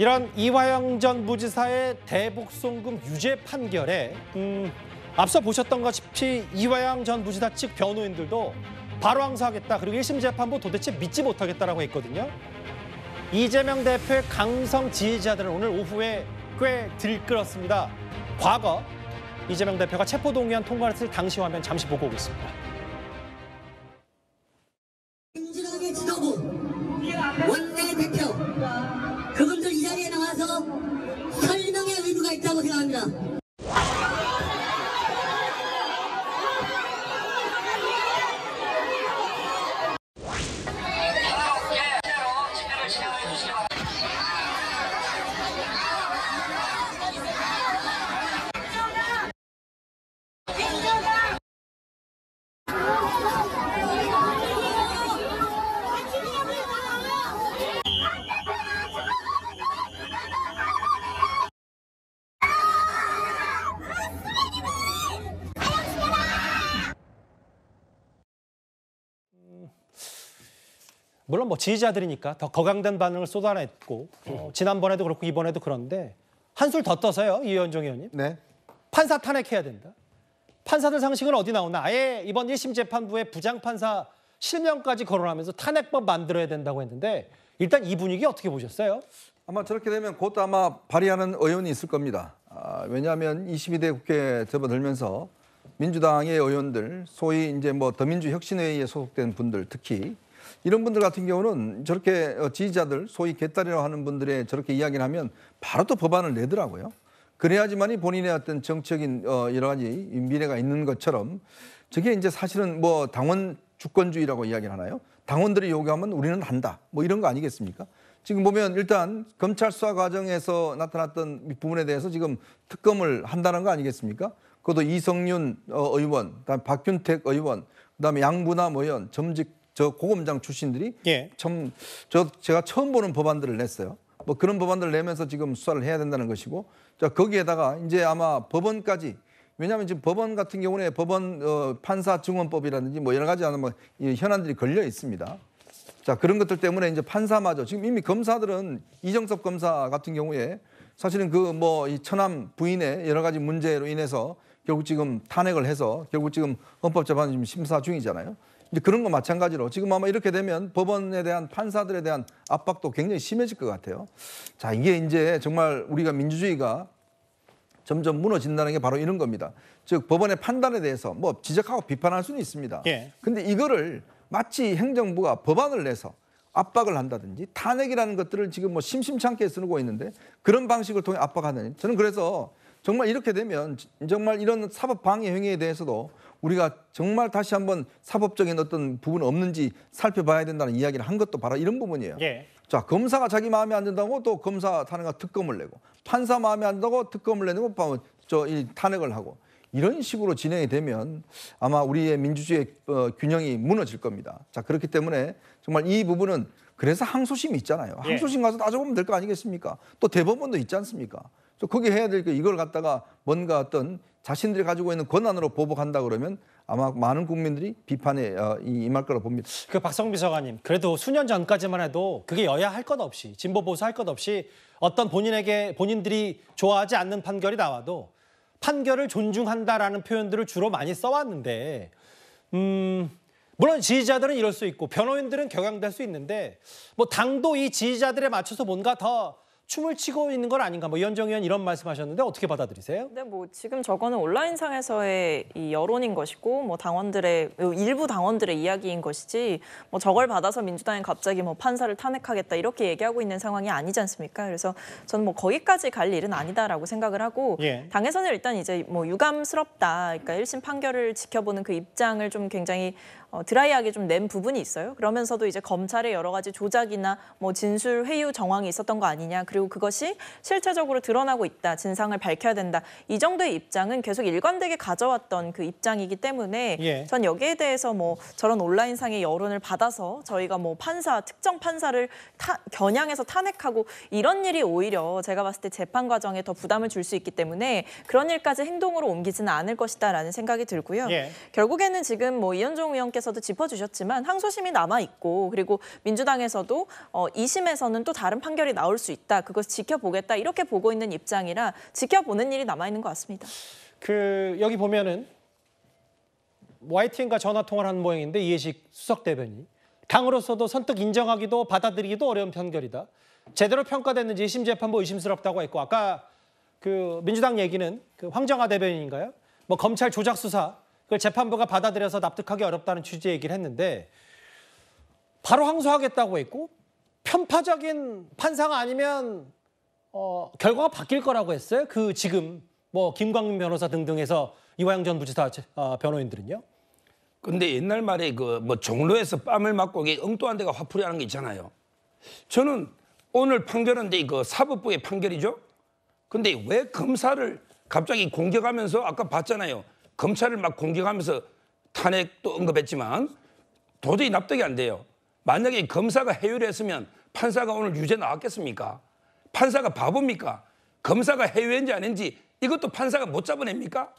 이런 이화영 전 부지사의 대북송금 유죄 판결에 음, 앞서 보셨던 것같이 이화영 전 부지사 측 변호인들도 바로 항소하겠다 그리고 1심 재판부 도대체 믿지 못하겠다라고 했거든요. 이재명 대표의 강성 지지자들은 오늘 오후에 꽤 들끓었습니다. 과거 이재명 대표가 체포동의안 통과했을 당시 화면 잠시 보고 오겠습니다. 물론 뭐 지지자들이니까 더 거강된 반응을 쏟아냈고 어, 지난번에도 그렇고 이번에도 그런데 한술 더 떠서요 이현종 의원님. 네. 판사 탄핵해야 된다. 판사들 상식은 어디 나오나? 아예 이번 1심 재판부의 부장판사 실명까지 거론하면서 탄핵법 만들어야 된다고 했는데 일단 이 분위기 어떻게 보셨어요? 아마 저렇게 되면 곧 아마 발의하는 의원이 있을 겁니다. 아, 왜냐하면 22대 국회에 접어들면서 민주당의 의원들, 소위 이제 뭐 더민주 혁신회의에 소속된 분들 특히 이런 분들 같은 경우는 저렇게 어, 지지자들 소위 개딸이라고 하는 분들의 저렇게 이야기를 하면 바로 또 법안을 내더라고요. 그래야지만이 본인의 어떤 정적인 어, 여러 가지 미래가 있는 것처럼 저게 이제 사실은 뭐 당원 주권주의라고 이야기를 하나요? 당원들이 요구하면 우리는 한다. 뭐 이런 거 아니겠습니까? 지금 보면 일단 검찰 수사 과정에서 나타났던 부분에 대해서 지금 특검을 한다는 거 아니겠습니까? 그것도 이성윤 의원, 그다음 박균택 의원, 그다음에 양분남 의원, 뭐 점직 저 고검장 출신들이 예. 참저 제가 처음 보는 법안들을 냈어요. 뭐 그런 법안들을 내면서 지금 수사를 해야 된다는 것이고 자 거기에다가 이제 아마 법원까지 왜냐하면 지금 법원 같은 경우에 법원 어, 판사 증언법이라든지 뭐 여러 가지 하는 뭐 현안들이 걸려 있습니다. 자 그런 것들 때문에 이제 판사마저 지금 이미 검사들은 이정섭 검사 같은 경우에 사실은 그 뭐 이 천암 부인의 여러 가지 문제로 인해서 결국 지금 탄핵을 해서 결국 지금 헌법재판 지금 심사 중이잖아요. 근데 그런 거 마찬가지로 지금 아마 이렇게 되면 법원에 대한 판사들에 대한 압박도 굉장히 심해질 것 같아요. 자, 이게 이제 정말 우리가 민주주의가 점점 무너진다는 게 바로 이런 겁니다. 즉 법원의 판단에 대해서 뭐 지적하고 비판할 수는 있습니다. 그런데 예. 이거를 마치 행정부가 법안을 내서 압박을 한다든지 탄핵이라는 것들을 지금 뭐 심심찮게 쓰고 있는데 그런 방식을 통해 압박하는 저는 그래서 정말 이렇게 되면 정말 이런 사법 방해 행위에 대해서도 우리가 정말 다시 한번 사법적인 어떤 부분 없는지 살펴봐야 된다는 이야기를 한 것도 바로 이런 부분이에요. 예. 자 검사가 자기 마음에 안 든다고 또 검사 탄핵과 특검을 내고 판사 마음에 안 든다고 특검을 내고 는 저이 탄핵을 하고 이런 식으로 진행이 되면 아마 우리의 민주주의 어, 균형이 무너질 겁니다. 자 그렇기 때문에 정말 이 부분은 그래서 항소심이 있잖아요. 예. 항소심 가서 따져보면 될 거 아니겠습니까? 또 대법원도 있지 않습니까? 저 거기 해야 될게 이걸 갖다가 뭔가 어떤 자신들이 가지고 있는 권한으로 보복한다 그러면 아마 많은 국민들이 비판에 어, 임할 거라 봅니다. 그 박성 비서관님, 그래도 수년 전까지만 해도 그게 여야 할 것 없이 진보 보수 할 것 없이 어떤 본인에게 본인들이 좋아하지 않는 판결이 나와도 판결을 존중한다라는 표현들을 주로 많이 써왔는데, 음, 물론 지지자들은 이럴 수 있고 변호인들은 격양될수 있는데, 뭐 당도 이 지지자들에 맞춰서 뭔가 더 춤을 치고 있는 건 아닌가. 뭐 이현정 의원 이런 말씀하셨는데 어떻게 받아들이세요? 네, 뭐 지금 저거는 온라인상에서의 이 여론인 것이고 뭐 당원들의 일부 당원들의 이야기인 것이지 뭐 저걸 받아서 민주당이 갑자기 뭐 판사를 탄핵하겠다 이렇게 얘기하고 있는 상황이 아니지 않습니까? 그래서 저는 뭐 거기까지 갈 일은 아니다라고 생각을 하고 예. 당에서는 일단 이제 뭐 유감스럽다. 그러니까 일심 판결을 지켜보는 그 입장을 좀 굉장히 어, 드라이하게 좀 낸 부분이 있어요. 그러면서도 이제 검찰의 여러 가지 조작이나 뭐 진술 회유 정황이 있었던 거 아니냐. 그리고 그것이 실체적으로 드러나고 있다. 진상을 밝혀야 된다. 이 정도의 입장은 계속 일관되게 가져왔던 그 입장이기 때문에 예. 전 여기에 대해서 뭐 저런 온라인상의 여론을 받아서 저희가 뭐 판사 특정 판사를 타, 겨냥해서 탄핵하고 이런 일이 오히려 제가 봤을 때 재판 과정에 더 부담을 줄 수 있기 때문에 그런 일까지 행동으로 옮기지는 않을 것이다라는 생각이 들고요. 예. 결국에는 지금 뭐 이현종 의원께 의원님께서도 짚어주셨지만 항소심이 남아있고 그리고 민주당에서도 어, 2심에서는 또 다른 판결이 나올 수 있다. 그것 을 지켜보겠다. 이렇게 보고 있는 입장이라 지켜보는 일이 남아있는 것 같습니다. 그 여기 보면은 YTN과 전화 통화를 하는 모양인데 이해식 수석 대변인. 당으로서도 선뜻 인정하기도 받아들이기도 어려운 판결이다. 제대로 평가됐는지 심 재판부 의심스럽다고 했고 아까 그 민주당 얘기는 그 황정아 대변인인가요? 뭐 검찰 조작 수사 그걸 재판부가 받아들여서 납득하기 어렵다는 취지의 얘기를 했는데 바로 항소하겠다고 했고 편파적인 판사가 아니면 어, 결과가 바뀔 거라고 했어요. 그 지금 뭐 김광민 변호사 등등해서 이화영 전 부지사 어, 변호인들은요. 근데 옛날 말에 그 뭐 종로에서 뺨을 맞고 엉뚱한 데가 화풀이 하는 게 있잖아요. 저는 오늘 판결은 이그 사법부의 판결이죠. 근데 왜 검사를 갑자기 공격하면서 아까 봤잖아요. 검찰을 막 공격하면서 탄핵도 언급했지만 도저히 납득이 안 돼요. 만약에 검사가 해유를 했으면 판사가 오늘 유죄 나왔겠습니까? 판사가 바보입니까? 검사가 해유했는지 아닌지 이것도 판사가 못 잡아냅니까?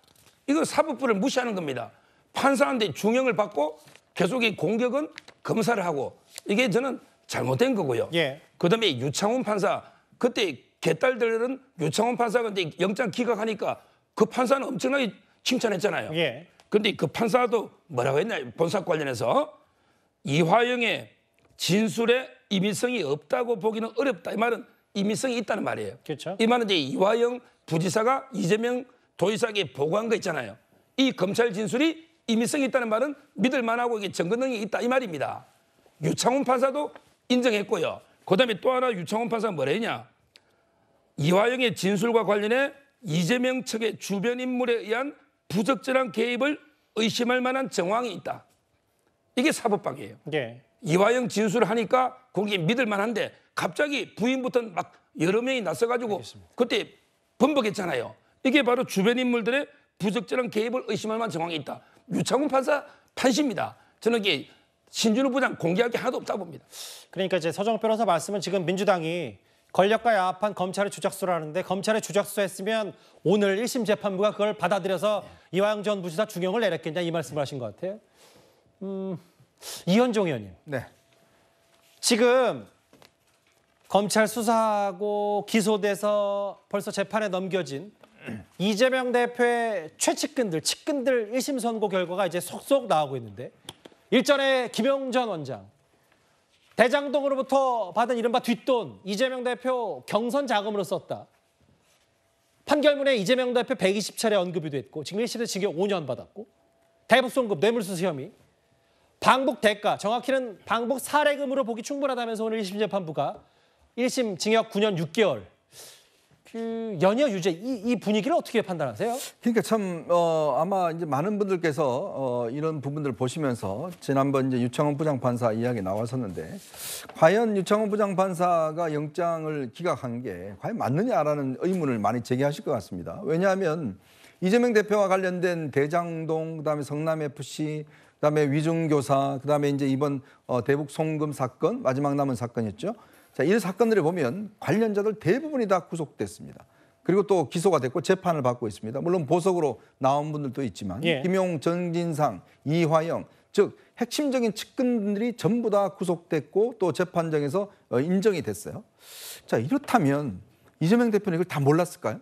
이거 사법부를 무시하는 겁니다. 판사한테 중형을 받고 계속 이 공격은 검사를 하고 이게 저는 잘못된 거고요. 예. 그다음에 유창훈 판사 그때 개딸들은 유창훈 판사가 이 영장 기각하니까 그 판사는 엄청나게 칭찬했잖아요. 예. 근데 그 판사도 뭐라고 했냐 본사 관련해서 이화영의 진술에 임의성이 없다고 보기는 어렵다 이 말은 임의성이 있다는 말이에요. 그렇죠. 이 말은 이제 이화영 부지사가 이재명 도의사에게 보고한 거 있잖아요. 이 검찰 진술이 임의성이 있다는 말은 믿을 만하고 이게 정근능이 있다 이 말입니다. 유창훈 판사도 인정했고요. 그다음에 또 하나 유창훈 판사가 뭐라했냐 이화영의 진술과 관련해 이재명 측의 주변 인물에 의한 부적절한 개입을 의심할 만한 정황이 있다. 이게 사법박이에요. 예. 이화영 진술을 하니까 거기 믿을 만한데 갑자기 부인부터 막 여러 명이 나서가지고 알겠습니다. 그때 번복했잖아요. 이게 바로 주변 인물들의 부적절한 개입을 의심할 만한 정황이 있다. 유창훈 판사 판시입니다. 저는 이게 신준우 부장 공개할 게 하나도 없다 봅니다. 그러니까 이제 서정 변호사 말씀은 지금 민주당이 권력과 야합한 검찰의 주작수를 하는데 검찰의 주작수 했으면 오늘 1심 재판부가 그걸 받아들여서 네. 이화영 전 부지사 중형을 내렸겠냐 이 말씀을 하신 것 같아요. 음, 이현종 의원님. 네. 지금 검찰 수사하고 기소돼서 벌써 재판에 넘겨진 이재명 대표의 최측근들, 측근들 1심 선고 결과가 이제 속속 나오고 있는데 일전에 김영전 원장, 대장동으로부터 받은 이른바 뒷돈 이재명 대표 경선 자금으로 썼다. 판결문에 이재명 대표 120차례 언급이 됐고 지금 1심에 징역 5년 받았고 대북송금 뇌물수수 혐의 방북 대가 정확히는 방북 사례금으로 보기 충분하다면서 오늘 1심 재판부가 1심 징역 9년 6개월 그 연여 유죄 이, 이 분위기를 어떻게 판단하세요? 그러니까 참 어, 아마 이제 많은 분들께서 어, 이런 부분들 보시면서 지난번 이제 유창훈 부장판사 이야기 나왔었는데 과연 유창훈 부장판사가 영장을 기각한 게 과연 맞느냐라는 의문을 많이 제기하실 것 같습니다. 왜냐하면 이재명 대표와 관련된 대장동 그다음에 성남 FC 그다음에 위중교사 그다음에 이제 이번 어, 대북 송금 사건 마지막 남은 사건이었죠. 자, 이런 사건들을 보면 관련자들 대부분이 다 구속됐습니다. 그리고 또 기소가 됐고 재판을 받고 있습니다. 물론 보석으로 나온 분들도 있지만 예. 김용, 정진상, 이화영 즉 핵심적인 측근들이 전부 다 구속됐고 또 재판장에서 어, 인정이 됐어요. 자 이렇다면 이재명 대표는 이걸 다 몰랐을까요?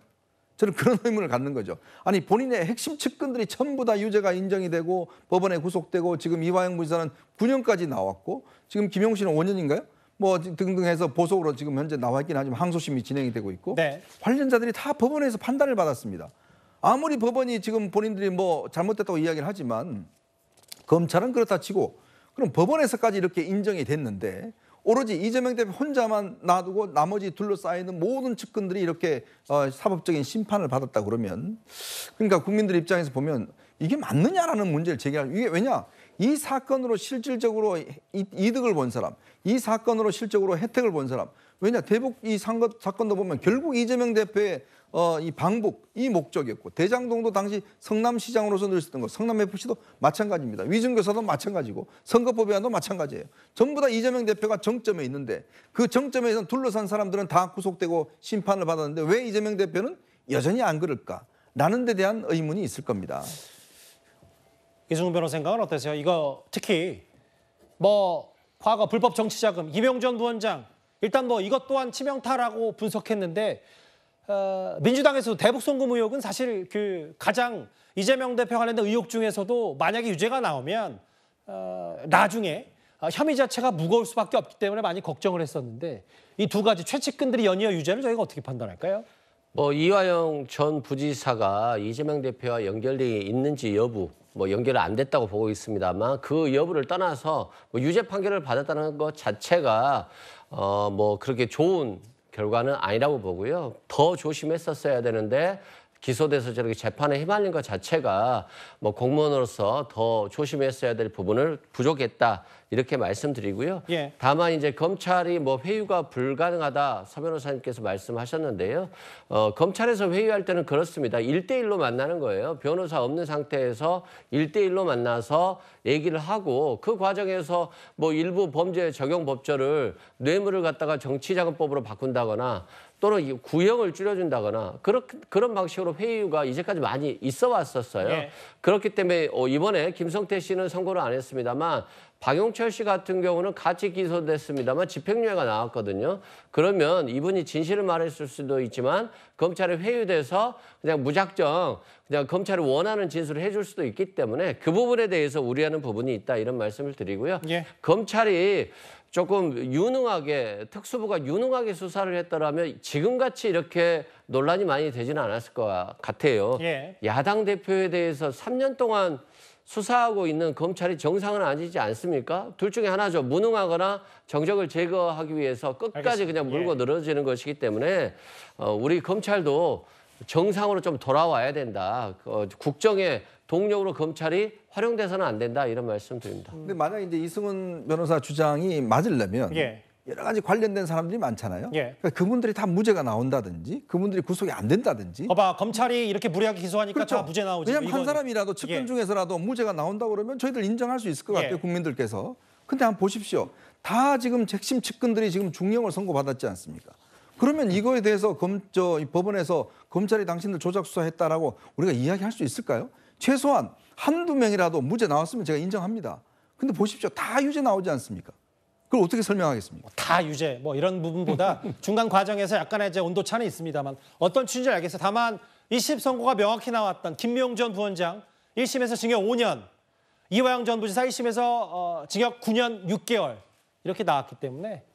저는 그런 의문을 갖는 거죠. 아니 본인의 핵심 측근들이 전부 다 유죄가 인정이 되고 법원에 구속되고 지금 이화영 부지사는 9년까지 나왔고 지금 김용 씨는 5년인가요? 뭐 등등 해서 보석으로 지금 현재 나와 있긴 하지만 항소심이 진행이 되고 있고 네. 관련자들이 다 법원에서 판단을 받았습니다. 아무리 법원이 지금 본인들이 뭐 잘못됐다고 이야기를 하지만 검찰은 그렇다 치고 그럼 법원에서까지 이렇게 인정이 됐는데 오로지 이재명 대표 혼자만 놔두고 나머지 둘러싸이는 모든 측근들이 이렇게 어, 사법적인 심판을 받았다 그러면 그러니까 국민들 입장에서 보면 이게 맞느냐라는 문제를 제기하는 이게 왜냐 이 사건으로 실질적으로 이득을 본 사람 이 사건으로 실적으로 혜택을 본 사람. 왜냐 대북 이 상거, 사건도 보면 결국 이재명 대표의 어, 이 방북 이 목적이었고 대장동도 당시 성남시장으로서 늘 쓰던 거 성남 FC도 마찬가지입니다. 위증교사도 마찬가지고 선거법 위안도 마찬가지예요. 전부 다 이재명 대표가 정점에 있는데 그 정점에서 둘러싼 사람들은 다 구속되고 심판을 받았는데 왜 이재명 대표는 여전히 안 그럴까? 라는 데 대한 의문이 있을 겁니다. 이승훈 변호사 생각은 어떠세요? 이거 특히 뭐 과거 불법 정치자금 이명전 부원장 일단 뭐 이것 또한 치명타라고 분석했는데 어, 민주당에서 대북 송금 의혹은 사실 그 가장 이재명 대표 관련된 의혹 중에서도 만약에 유죄가 나오면 어, 나중에 어, 혐의 자체가 무거울 수밖에 없기 때문에 많이 걱정을 했었는데 이 두 가지 최측근들이 연이어 유죄를 저희가 어떻게 판단할까요? 뭐 이화영 전 부지사가 이재명 대표와 연결돼 있는지 여부 뭐 연결 안 됐다고 보고 있습니다만 그 여부를 떠나서 뭐 유죄 판결을 받았다는 것 자체가 어뭐 그렇게 좋은 결과는 아니라고 보고요. 더 조심했었어야 되는데 기소돼서 저렇게 재판에 휘말린 것 자체가 뭐 공무원으로서 더 조심했어야 될 부분을 부족했다 이렇게 말씀드리고요. 예. 다만 이제 검찰이 뭐 회유가 불가능하다 서 변호사님께서 말씀하셨는데요. 어, 검찰에서 회유할 때는 그렇습니다. 일대일로 만나는 거예요. 변호사 없는 상태에서 일대일로 만나서 얘기를 하고 그 과정에서 뭐 일부 범죄 적용 법조를 뇌물을 갖다가 정치자금법으로 바꾼다거나 또는 구형을 줄여준다거나 그런 그런 방식으로 회의가 이제까지 많이 있어 왔었어요. 네. 그렇기 때문에 어, 이번에 김성태 씨는 선고를 안 했습니다만 박용철 씨 같은 경우는 같이 기소됐습니다만 집행유예가 나왔거든요. 그러면 이분이 진실을 말했을 수도 있지만 검찰에 회유돼서 그냥 무작정 그냥 검찰이 원하는 진술을 해줄 수도 있기 때문에 그 부분에 대해서 우려하는 부분이 있다 이런 말씀을 드리고요. 예. 검찰이 조금 유능하게 특수부가 유능하게 수사를 했더라면 지금같이 이렇게 논란이 많이 되지는 않았을 것 같아요. 예. 야당 대표에 대해서 3년 동안 수사하고 있는 검찰이 정상은 아니지 않습니까? 둘 중에 하나죠. 무능하거나 정적을 제거하기 위해서 끝까지 알겠습니다. 그냥 물고 예. 늘어지는 것이기 때문에 어, 우리 검찰도 정상으로 좀 돌아와야 된다. 어, 국정의 동력으로 검찰이 활용돼서는 안 된다 이런 말씀드립니다. 근데 만약 이제 이승훈 변호사 주장이 맞으려면 예. 여러 가지 관련된 사람들이 많잖아요. 예. 그러니까 그분들이 다 무죄가 나온다든지 그분들이 구속이 안 된다든지. 봐봐 어, 검찰이 이렇게 무리하게 기소하니까 그렇죠. 다 무죄 나오지. 왜냐면 이건... 한 사람이라도 측근 예. 중에서라도 무죄가 나온다 그러면 저희들 인정할 수 있을 것 예. 같아요 국민들께서. 근데 한번 보십시오. 다 지금 핵심 측근들이 지금 중형을 선고받았지 않습니까? 그러면 이거에 대해서 검, 저, 법원에서 검찰이 당신들 조작 수사했다라고 우리가 이야기할 수 있을까요? 최소한 한두 명이라도 무죄 나왔으면 제가 인정합니다. 근데 보십시오. 다 유죄 나오지 않습니까? 그걸 어떻게 설명하겠습니까? 뭐 다 유죄 뭐 이런 부분보다 중간 과정에서 약간의 이제 온도 차는 있습니다만 어떤 취지인 알겠어요. 다만 1심 선고가 명확히 나왔던 김명 전 부원장 1심에서 징역 5년, 이화영 전 부지사 1심에서 어, 징역 9년 6개월 이렇게 나왔기 때문에